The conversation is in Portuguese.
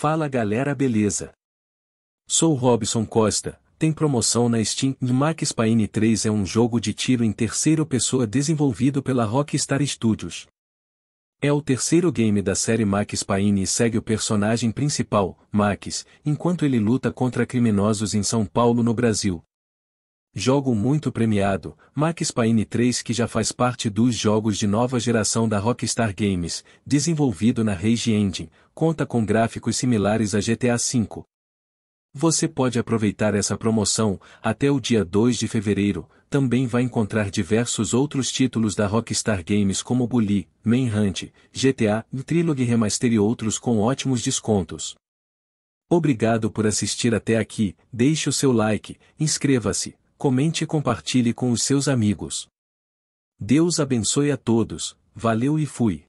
Fala galera beleza! Sou Robson Costa, tem promoção na Steam Max Payne 3 é um jogo de tiro em terceira pessoa desenvolvido pela Rockstar Studios. É o terceiro game da série Max Payne e segue o personagem principal, Max, enquanto ele luta contra criminosos em São Paulo no Brasil, Jogo muito premiado, Max Payne 3 que já faz parte dos jogos de nova geração da Rockstar Games, desenvolvido na Rage Engine, conta com gráficos similares a GTA V. Você pode aproveitar essa promoção, até o dia 2 de fevereiro, também vai encontrar diversos outros títulos da Rockstar Games como Bully, Manhunt, GTA, Trilogy Remaster e outros com ótimos descontos. Obrigado por assistir até aqui, deixe o seu like, inscreva-se, comente e compartilhe com os seus amigos. Deus abençoe a todos, valeu e fui.